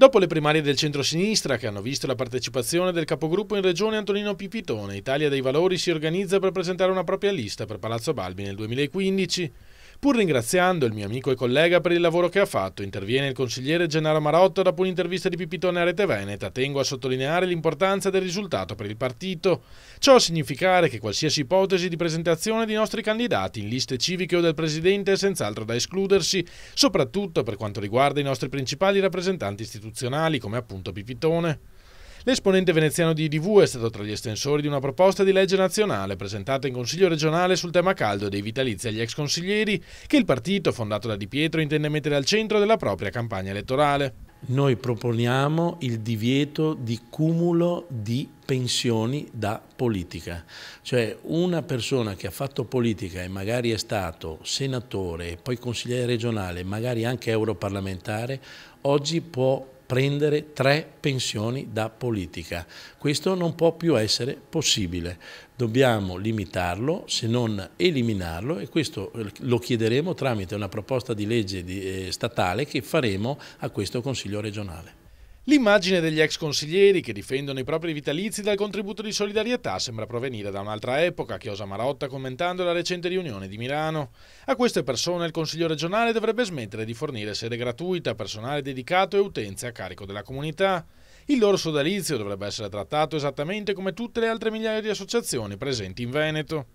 Dopo le primarie del centro-sinistra, che hanno visto la partecipazione del capogruppo in regione Antonino Pipitone, Italia dei Valori si organizza per presentare una propria lista per Palazzo Balbi nel 2015. Pur ringraziando il mio amico e collega per il lavoro che ha fatto, interviene il consigliere Gennaro Marotto dopo un'intervista di Pipitone a Rete Veneta. Tengo a sottolineare l'importanza del risultato per il partito. Ciò a significare che qualsiasi ipotesi di presentazione di nostri candidati in liste civiche o del Presidente è senz'altro da escludersi, soprattutto per quanto riguarda i nostri principali rappresentanti istituzionali, come appunto Pipitone. L'esponente veneziano di IDV è stato tra gli estensori di una proposta di legge nazionale presentata in Consiglio regionale sul tema caldo dei vitalizi agli ex consiglieri che il partito, fondato da Di Pietro, intende mettere al centro della propria campagna elettorale. Noi proponiamo il divieto di cumulo di pensioni da politica, cioè una persona che ha fatto politica e magari è stato senatore, poi consigliere regionale, magari anche europarlamentare, oggi può prendere tre pensioni da politica. Questo non può più essere possibile. Dobbiamo limitarlo, se non eliminarlo, e questo eh, lo chiederemo tramite una proposta di legge eh, statale che faremo a questo Consiglio regionale. L'immagine degli ex consiglieri che difendono i propri vitalizi dal contributo di solidarietà sembra provenire da un'altra epoca, chiosa Marotta commentando la recente riunione di Milano. A queste persone il Consiglio regionale dovrebbe smettere di fornire sede gratuita, personale dedicato e utenze a carico della comunità. Il loro sodalizio dovrebbe essere trattato esattamente come tutte le altre migliaia di associazioni presenti in Veneto.